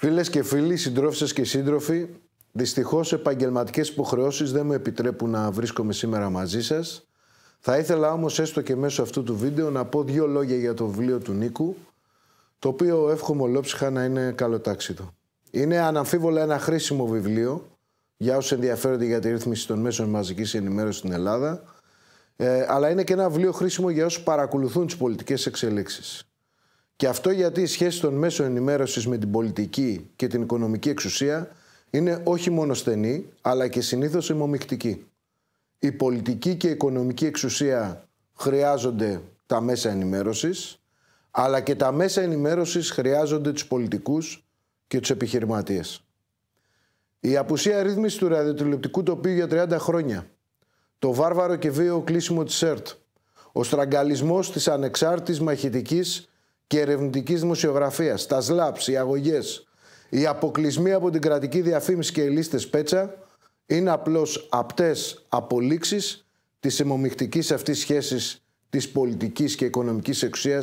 Φίλες και φίλοι, συντρόφισε και σύντροφοι, δυστυχώς επαγγελματικές υποχρεώσεις δεν μου επιτρέπουν να βρίσκομαι σήμερα μαζί σας. Θα ήθελα όμως έστω και μέσω αυτού του βίντεο να πω δύο λόγια για το βιβλίο του Νίκου, το οποίο εύχομαι ολόψυχα να είναι καλοτάξιτο. Είναι αναμφίβολα ένα χρήσιμο βιβλίο για όσους ενδιαφέρονται για τη ρύθμιση των μέσων μαζικής ενημέρωσης στην Ελλάδα, ε, αλλά είναι και ένα βιβλίο χρήσιμο για όσους παρακολουθούν τις πολιτικές εξελίξεις. Και αυτό γιατί η σχέση των μέσων ενημέρωσης με την πολιτική και την οικονομική εξουσία είναι όχι μόνο στενή, αλλά και συνήθως ημομικτική. Η πολιτική και η οικονομική εξουσία χρειάζονται τα μέσα ενημέρωσης, αλλά και τα μέσα ενημέρωσης χρειάζονται τους πολιτικούς και τους επιχειρηματίες. Η απουσία ρύθμισης του ραδιοτηλεοπτικού τοπίου για 30 χρόνια, το βάρβαρο και βίαιο κλείσιμο της ΕΡΤ, ο στραγγαλισμός της ανεξάρτητης μαχητικής και ερευνητικής δημοσιογραφίας, τα σλαπς, οι αγωγές, οι αποκλεισμοί από την κρατική διαφήμιση και οι λίστες πέτσα είναι απλώς απτές απολύξεις της αιμομηχτική αυτής σχέσης της πολιτικής και οικονομικής εξουσίας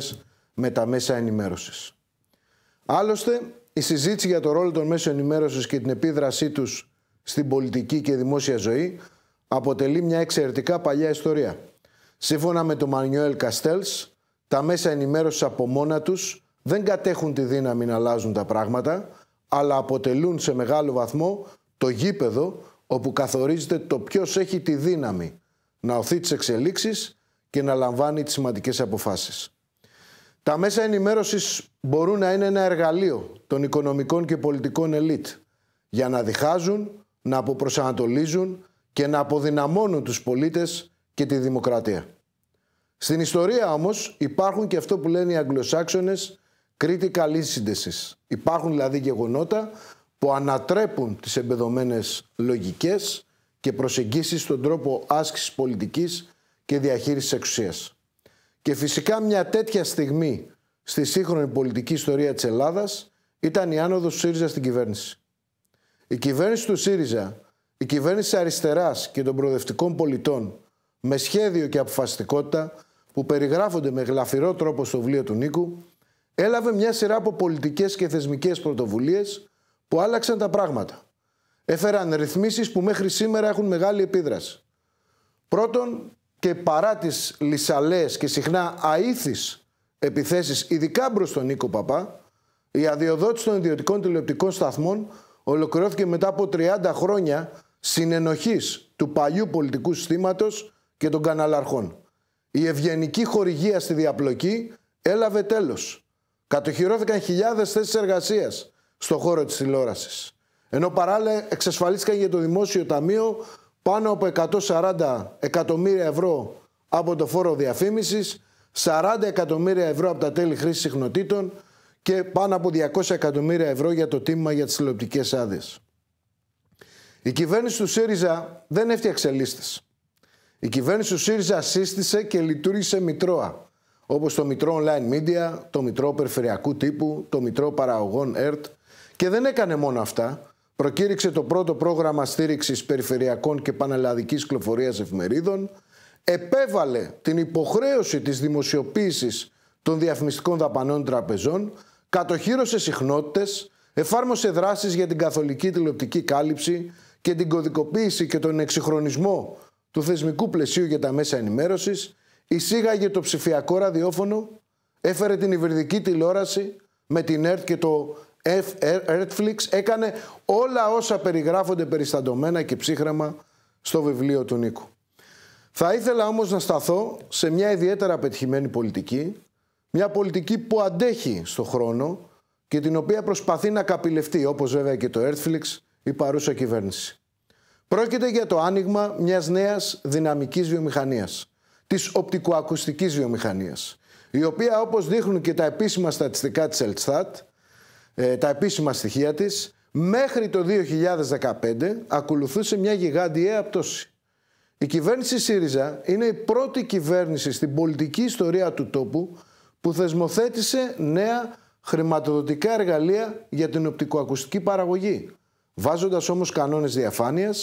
με τα μέσα ενημέρωσης. Άλλωστε, η συζήτηση για το ρόλο των μέσων ενημέρωσης και την επίδρασή τους στην πολιτική και δημόσια ζωή αποτελεί μια εξαιρετικά παλιά ιστορία. Σύμφωνα με τον Μανιουέλ Καστέλς, τα μέσα ενημέρωσης από μόνα τους δεν κατέχουν τη δύναμη να αλλάζουν τα πράγματα, αλλά αποτελούν σε μεγάλο βαθμό το γήπεδο όπου καθορίζεται το ποιος έχει τη δύναμη να οθεί τις εξελίξεις και να λαμβάνει τις σημαντικές αποφάσεις. Τα μέσα ενημέρωσης μπορούν να είναι ένα εργαλείο των οικονομικών και πολιτικών ελίτ για να διχάζουν, να αποπροσανατολίζουν και να αποδυναμώνουν τους πολίτες και τη δημοκρατία. Στην ιστορία όμως, υπάρχουν και αυτό που λένε οι Αγγλοσάξονες critical instances. Υπάρχουν δηλαδή γεγονότα που ανατρέπουν τις εμπεδομένες λογικές και προσεγγίσεις στον τρόπο άσκησης πολιτικής και διαχείρισης εξουσίας. Και φυσικά μια τέτοια στιγμή στη σύγχρονη πολιτική ιστορία της Ελλάδας ήταν η άνοδος του ΣΥΡΙΖΑ στην κυβέρνηση. Η κυβέρνηση του ΣΥΡΙΖΑ, η κυβέρνηση αριστεράς και των προοδευτικών πολιτών με σχέδιο και αποφασιστικότητα που περιγράφονται με γλαφυρό τρόπο στο βιβλίο του Νίκου, έλαβε μια σειρά από πολιτικές και θεσμικές πρωτοβουλίες που άλλαξαν τα πράγματα. Έφεραν ρυθμίσεις που μέχρι σήμερα έχουν μεγάλη επίδραση. Πρώτον, και παρά τις λυσαλές και συχνά αήθεις επιθέσεις, ειδικά μπρος τον Νίκο Παπά, η αδειοδότηση των ιδιωτικών τηλεοπτικών σταθμών ολοκληρώθηκε μετά από 30 χρόνια συνενοχής του παλιού πολιτικού συστήματος και των καναλαρχών η ευγενική χορηγία στη διαπλοκή έλαβε τέλος. Κατοχυρώθηκαν χιλιάδες θέσεις εργασίας στον χώρο της τηλεόρασης. Ενώ παράλληλα εξασφαλίστηκαν για το Δημόσιο Ταμείο πάνω από 140 εκατομμύρια ευρώ από το φόρο διαφήμισης, 40 εκατομμύρια ευρώ από τα τέλη χρήσης συχνοτήτων και πάνω από 200 εκατομμύρια ευρώ για το τίμημα για τις τηλεοπτικές άδειες. Η κυβέρνηση του ΣΥΡΙΖΑ δεν έφτιαξε λίστες. Η κυβέρνηση του ΣΥΡΙΖΑ σύστησε και λειτουργήσε Μητρώα, όπως το Μητρό Online Media, το Μητρό Περιφερειακού Τύπου, το Μητρό Παραγωγών ΕΡΤ και δεν έκανε μόνο αυτά. Προκήρυξε το πρώτο πρόγραμμα στήριξης περιφερειακών και πανελλαδικής κλοφορίας εφημερίδων, επέβαλε την υποχρέωση της δημοσιοποίησης των διαφημιστικών δαπανών τραπεζών, κατοχύρωσε συχνότητες, εφάρμοσε δράσεις για την καθολική τηλεοπτική κάλυψη και την κωδικοποίηση και τον εξυγχρονισμό του θεσμικού πλαισίου για τα μέσα ενημέρωσης, εισήγαγε το ψηφιακό ραδιόφωνο, έφερε την υβριδική τηλεόραση με την ΕΡΤ και το ΕΡΤΦΛΙΚΣ, έκανε όλα όσα περιγράφονται περιστατωμένα και ψύχραμα στο βιβλίο του Νίκου. Θα ήθελα όμως να σταθώ σε μια ιδιαίτερα πετυχημένη πολιτική, μια πολιτική που αντέχει στο χρόνο και την οποία προσπαθεί να καπηλευτεί, όπως βέβαια και το Earthflix, η παρούσα κυβέρνηση. Πρόκειται για το άνοιγμα μιας νέας δυναμικής βιομηχανίας, της οπτικοακουστικής βιομηχανίας, η οποία όπως δείχνουν και τα επίσημα στατιστικά της Ελτστάτ, ε, τα επίσημα στοιχεία της, μέχρι το 2015 ακολουθούσε μια γιγάντια πτώση. Η κυβέρνηση ΣΥΡΙΖΑ είναι η πρώτη κυβέρνηση στην πολιτική ιστορία του τόπου που θεσμοθέτησε νέα χρηματοδοτικά εργαλεία για την οπτικοακουστική παραγωγή βάζοντας όμως κανόνες διαφάνειας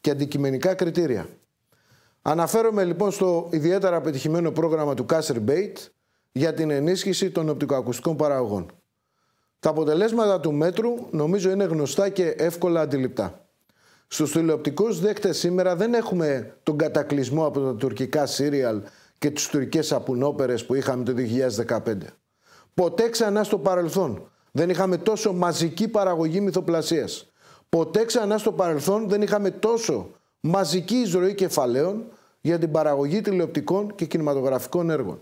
και αντικειμενικά κριτήρια. Αναφέρομαι λοιπόν στο ιδιαίτερα πετυχημένο πρόγραμμα του Κάσερ Μπέιτ για την ενίσχυση των οπτικοακουστικών παραγωγών. Τα αποτελέσματα του μέτρου νομίζω είναι γνωστά και εύκολα αντιληπτά. Στους τηλεοπτικούς δέκτες σήμερα δεν έχουμε τον κατακλυσμό από τα τουρκικά σύριαλ και τις τουρκικές απουνόπερε που είχαμε το 2015. Ποτέ ξανά στο παρελθόν δεν είχαμε τόσο μαζική παραγωγή μυθοπλασίας Ποτέ ξανά στο παρελθόν δεν είχαμε τόσο μαζική εισρωή κεφαλαίων για την παραγωγή τηλεοπτικών και κινηματογραφικών έργων.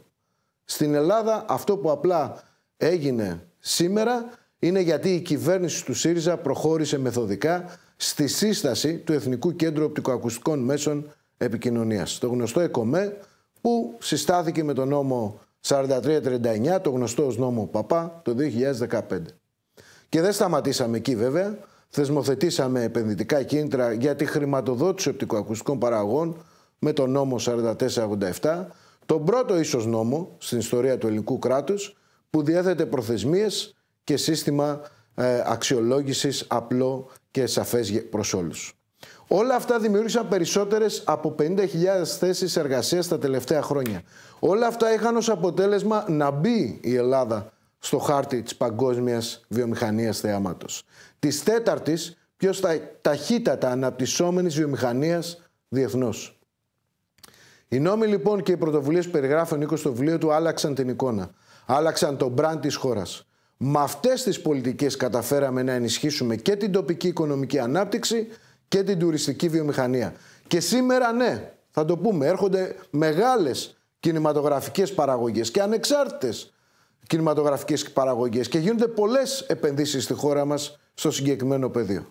Στην Ελλάδα αυτό που απλά έγινε σήμερα είναι γιατί η κυβέρνηση του ΣΥΡΙΖΑ προχώρησε μεθοδικά στη σύσταση του Εθνικού Κέντρου Οπτικοακουστικών Μέσων Επικοινωνίας, το γνωστό ΕΚΟΜΕ που συστάθηκε με τον νόμο 4339, το γνωστό ως νόμο Παπά, το 2015. Και δεν σταματήσαμε εκεί βέβαια, θεσμοθετήσαμε επενδυτικά κίνητρα για τη χρηματοδότηση οπτικοακουστικών παραγών με τον νόμο 4487, τον πρώτο ίσως νόμο στην ιστορία του ελληνικού κράτους που διέθετε προθεσμίες και σύστημα ε, αξιολόγησης απλό και σαφές προς όλους. Όλα αυτά δημιούργησαν περισσότερες από 50.000 θέσεις εργασίας τα τελευταία χρόνια. Όλα αυτά είχαν ως αποτέλεσμα να μπει η Ελλάδα στο χάρτη της παγκόσμιας βιομηχανίας θεάματος. Της τέταρτης, πιο στα ταχύτατα αναπτυσσόμενης βιομηχανίας διεθνώς. Οι νόμοι λοιπόν και οι πρωτοβουλίες που περιγράφει ο Νίκος στο βιβλίο του άλλαξαν την εικόνα. Άλλαξαν το μπραντ της χώρας. Με αυτές τις πολιτικές καταφέραμε να ενισχύσουμε και την τοπική οικονομική ανάπτυξη και την τουριστική βιομηχανία. Και σήμερα ναι, θα το πούμε, έρχονται μεγάλες κινηματογραφικές παραγωγές και ανεξάρτητες κινηματογραφικές παραγωγές και γίνονται πολλές επενδύσεις στη χώρα μας στο συγκεκριμένο πεδίο.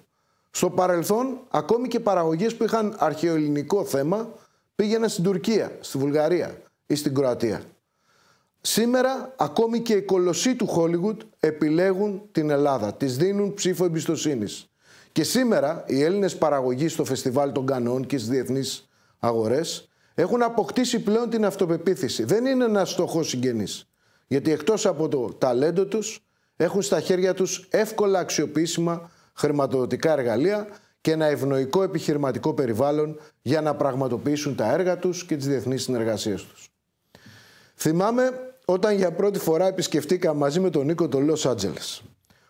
Στο παρελθόν, ακόμη και παραγωγές που είχαν αρχαιοελληνικό θέμα πήγαιναν στην Τουρκία, στη Βουλγαρία ή στην Κροατία. Σήμερα, ακόμη και οι κολοσσοί του Χόλιγουτ επιλέγουν την Ελλάδα, της δίνουν ψήφο εμπιστοσύνης. Και σήμερα, οι Έλληνες παραγωγοί στο Φεστιβάλ των Κανών και στις διεθνείς αγορές, έχουν αποκτήσει πλέον την αυτοπεποίθηση. Δεν είναι ένας στοχό συγγενής. Γιατί εκτός από το ταλέντο τους έχουν στα χέρια τους εύκολα αξιοποιήσιμα χρηματοδοτικά εργαλεία και ένα ευνοϊκό επιχειρηματικό περιβάλλον για να πραγματοποιήσουν τα έργα τους και τις διεθνείς συνεργασίες τους. Θυμάμαι όταν για πρώτη φορά επισκεφτήκα μαζί με τον Νίκο το Λος Άντζελες.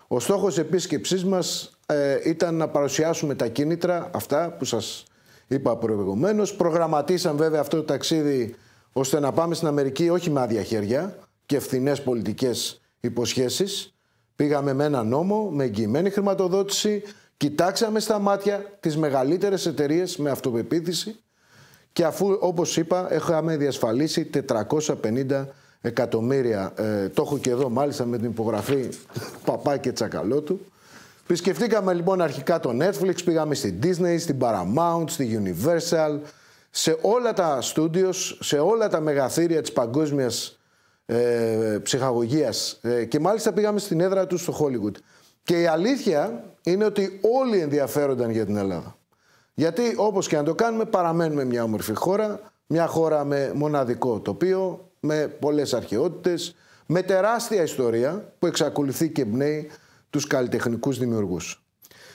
Ο στόχος επίσκεψής μας ε, ήταν να παρουσιάσουμε τα κίνητρα, αυτά που σας είπα προηγουμένως. Προγραμματίσαν βέβαια αυτό το ταξίδι ώστε να πάμε στην Αμερική όχι με άδεια χέρια, και φθηνές πολιτικές υποσχέσεις. Πήγαμε με ένα νόμο, με εγγυημένη χρηματοδότηση, κοιτάξαμε στα μάτια τις μεγαλύτερες εταιρείες με αυτοπεποίθηση και αφού, όπως είπα, είχαμε διασφαλίσει 450 εκατομμύρια, ε, το έχω και εδώ μάλιστα με την υπογραφή Παπά και Τσακαλώτου. πισκεφτήκαμε λοιπόν αρχικά το Netflix, πήγαμε στην Disney, στην Paramount, στη Universal, σε όλα τα studios, σε όλα τα μεγαθύρια της παγκόσμιας ε, ψυχαγωγίας ε, και μάλιστα πήγαμε στην έδρα τους στο Hollywood. Και η αλήθεια είναι ότι όλοι ενδιαφέρονταν για την Ελλάδα. Γιατί όπως και να το κάνουμε παραμένουμε μια όμορφη χώρα, μια χώρα με μοναδικό τοπίο, με πολλές αρχαιότητες, με τεράστια ιστορία που εξακολουθεί και εμπνέει τους καλλιτεχνικούς δημιουργούς.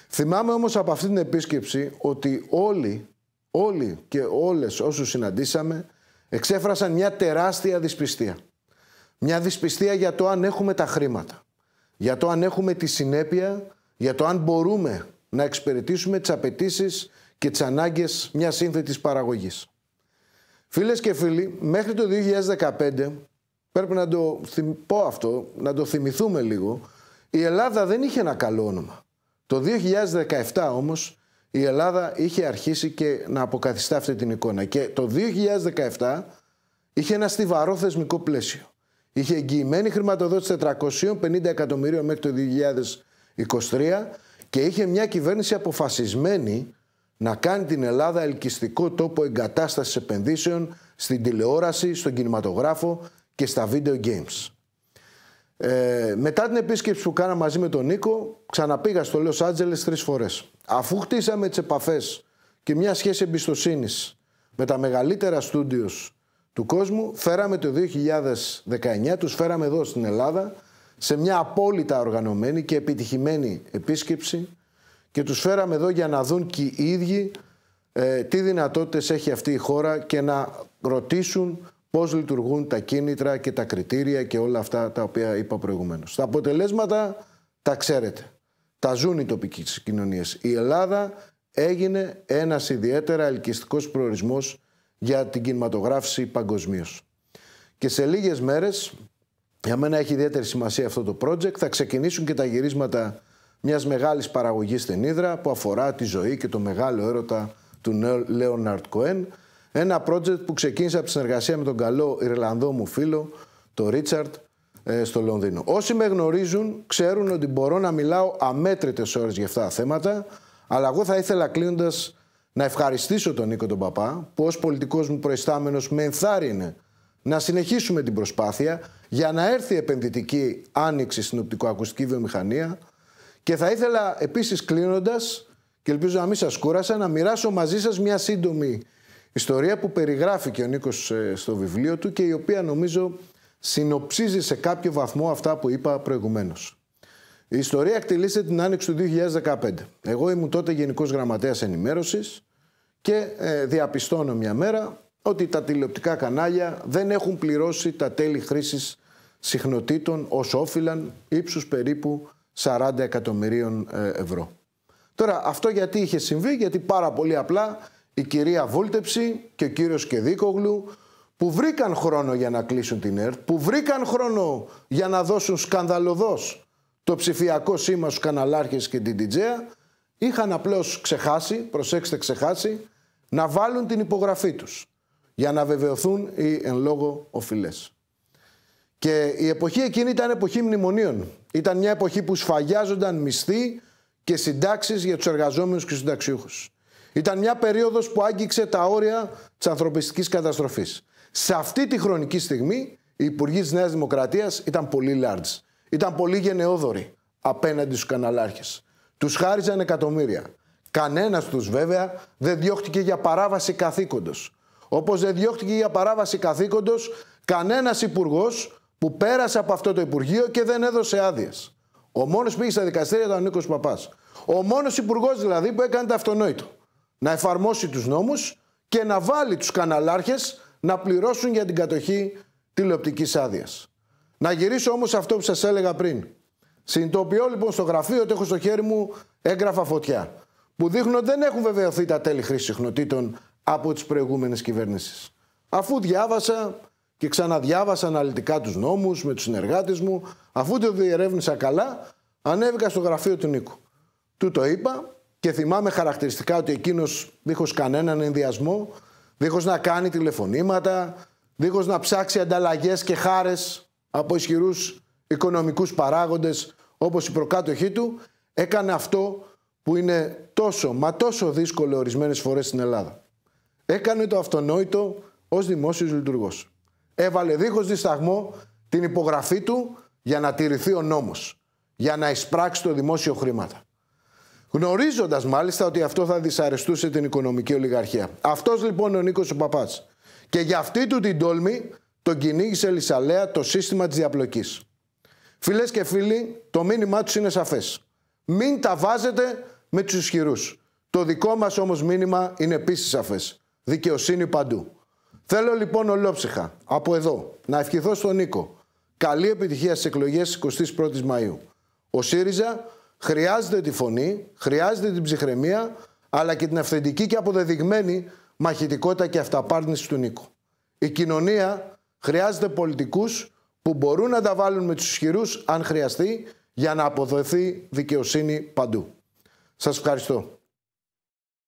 Θυμάμαι όμως από αυτή την επίσκεψη ότι όλοι, όλοι και όλες όσους συναντήσαμε εξέφρασαν μια τεράστια δυσπιστία. Μια δυσπιστία για το αν έχουμε τα χρήματα, για το αν έχουμε τη συνέπεια, για το αν μπορούμε να εξυπηρετήσουμε τις απαιτήσεις και τις ανάγκες μιας σύνθετης παραγωγής. Φίλες και φίλοι, μέχρι το 2015, πρέπει να το πω αυτό, να το θυμηθούμε λίγο, η Ελλάδα δεν είχε ένα καλό όνομα. Το 2017 όμως η Ελλάδα είχε αρχίσει και να αποκαθιστά αυτή την εικόνα και το 2017 είχε ένα στιβαρό θεσμικό πλαίσιο. Είχε εγγυημένη χρηματοδότηση 450 εκατομμυρίων μέχρι το 2023 και είχε μια κυβέρνηση αποφασισμένη να κάνει την Ελλάδα ελκυστικό τόπο εγκατάστασης επενδύσεων στην τηλεόραση, στον κινηματογράφο και στα video games. Ε, μετά την επίσκεψη που κάνα μαζί με τον Νίκο, ξαναπήγα στο Λος Άντζελες τρεις φορές. Αφού χτίσαμε τις επαφές και μια σχέση εμπιστοσύνης με τα μεγαλύτερα στούντιος του κόσμου. Φέραμε το 2019, τους φέραμε εδώ στην Ελλάδα σε μια απόλυτα οργανωμένη και επιτυχημένη επίσκεψη και τους φέραμε εδώ για να δουν και οι ίδιοι ε, τι δυνατότητες έχει αυτή η χώρα και να ρωτήσουν πώς λειτουργούν τα κίνητρα και τα κριτήρια και όλα αυτά τα οποία είπα προηγουμένως. Τα αποτελέσματα τα ξέρετε. Τα ζουν οι τοπικοί κοινωνίες. Η Ελλάδα έγινε ένας ιδιαίτερα ελκυστικός προορισμός για την κινηματογράφηση παγκοσμίως. Και σε λίγες μέρες, για μένα έχει ιδιαίτερη σημασία αυτό το project, θα ξεκινήσουν και τα γυρίσματα μιας μεγάλης παραγωγής στην Ήδρα που αφορά τη ζωή και το μεγάλο έρωτα του νέου Λέοναρτ Κοέν. Ένα project που ξεκίνησε από τη συνεργασία με τον καλό Ιρλανδό μου φίλο, τον Ρίτσαρτ, ε, στο Λονδίνο. Όσοι με γνωρίζουν ξέρουν ότι μπορώ να μιλάω αμέτρητες ώρες για αυτά τα θέματα, αλλά εγώ θα ήθελα κλείνοντας να ευχαριστήσω τον Νίκο τον Παπά που ως πολιτικός μου προϊστάμενος με ενθάρρυνε να συνεχίσουμε την προσπάθεια για να έρθει επενδυτική άνοιξη στην οπτικοακουστική βιομηχανία και θα ήθελα επίσης κλείνοντας και ελπίζω να μην σας κούρασα να μοιράσω μαζί σας μια σύντομη ιστορία που περιγράφει ο Νίκος ε, στο βιβλίο του και η οποία νομίζω συνοψίζει σε κάποιο βαθμό αυτά που είπα προηγουμένως. Η ιστορία εκτελήσεται την άνοιξη του 2015. Εγώ ήμουν τότε Γενικός Γραμματέας Ενημέρωσης και ε, διαπιστώνω μια μέρα ότι τα τηλεοπτικά κανάλια δεν έχουν πληρώσει τα τέλη χρήσης συχνοτήτων ως όφυλαν ύψους περίπου 40 εκατομμυρίων ε, ευρώ. Τώρα αυτό γιατί είχε συμβεί, γιατί πάρα πολύ απλά η κυρία Βούλτεψη και ο κύριος Κεδίκογλου που βρήκαν χρόνο για να κλείσουν την ΕΡΤ, που βρήκαν χρόνο για να δώσουν σκανδαλωδώς το ψηφιακό σήμα στους καναλάρχες και την Τιτζέα, είχαν απλώς ξεχάσει, προσέξτε ξεχάσει, να βάλουν την υπογραφή τους για να βεβαιωθούν οι εν λόγω οφειλές. Και η εποχή εκείνη ήταν εποχή μνημονίων. Ήταν μια εποχή που σφαγιάζονταν μισθοί και συντάξεις για τους εργαζόμενους και συνταξιούχους. Ήταν μια περίοδος που άγγιξε τα όρια της ανθρωπιστικής καταστροφής. Σε αυτή τη χρονική στιγμή οι υπουργοί της Νέας Δημοκρατίας ήταν πολύ large ήταν πολύ γενναιόδοροι απέναντι στους καναλάρχες. Τους χάριζαν εκατομμύρια. Κανένας τους βέβαια δεν διώχτηκε για παράβαση καθήκοντος. Όπως δεν διώχτηκε για παράβαση καθήκοντος κανένας υπουργός που πέρασε από αυτό το Υπουργείο και δεν έδωσε άδειες. Ο μόνος που πήγε στα δικαστήρια ήταν ο Νίκος Παπάς. Ο μόνος υπουργός δηλαδή που έκανε το αυτονόητο. Να εφαρμόσει τους νόμους και να βάλει τους καναλάρχες να πληρώσουν για την κατοχή τηλεοπτικής άδειας. Να γυρίσω όμως αυτό που σας έλεγα πριν. Συνειδητοποιώ λοιπόν στο γραφείο ότι έχω στο χέρι μου έγγραφα φωτιά. Που δείχνουν ότι δεν έχουν βεβαιωθεί τα τέλη χρήση συχνοτήτων από τις προηγούμενες κυβέρνησεις. Αφού διάβασα και ξαναδιάβασα αναλυτικά τους νόμους με τους συνεργάτες μου, αφού το διερεύνησα καλά, ανέβηκα στο γραφείο του Νίκου. Του το είπα και θυμάμαι χαρακτηριστικά ότι εκείνος δίχως κανέναν ενδιασμό, δίχως να κάνει τηλεφωνήματα, δίχως να ψάξει ανταλλαγές και χάρες από ισχυρούς οικονομικούς παράγοντες όπως η προκάτοχή του, έκανε αυτό που είναι τόσο μα τόσο δύσκολο ορισμένες φορές στην Ελλάδα. Έκανε το αυτονόητο ως δημόσιος λειτουργός. Έβαλε δίχως δισταγμό την υπογραφή του για να τηρηθεί ο νόμος, για να εισπράξει το δημόσιο χρήματα. Γνωρίζοντας μάλιστα ότι αυτό θα δυσαρεστούσε την οικονομική ολιγαρχία. Αυτός λοιπόν ο Νίκος ο Παπάς. Και για αυτή του την τόλμη τον κυνήγησε λυσαλέα το σύστημα της διαπλοκής. Φίλες και φίλοι, το μήνυμά τους είναι σαφές. Μην τα βάζετε με τους ισχυρούς. Το δικό μας όμως μήνυμα είναι επίσης σαφές. Δικαιοσύνη παντού. Θέλω λοιπόν ολόψυχα από εδώ να ευχηθώ στον Νίκο. Καλή επιτυχία στις εκλογές η Μαΐου. Ο ΣΥΡΙΖΑ χρειάζεται τη φωνή, χρειάζεται την ψυχραιμία, αλλά και την αυθεντική και αποδεδειγμένη μαχητικότητα και αυταπάρνηση του Νίκο. Η κοινωνία χρειάζεται πολιτικούς που μπορούν να τα βάλουν με τους ισχυρούς, αν χρειαστεί, για να αποδοθεί δικαιοσύνη παντού. Σας ευχαριστώ.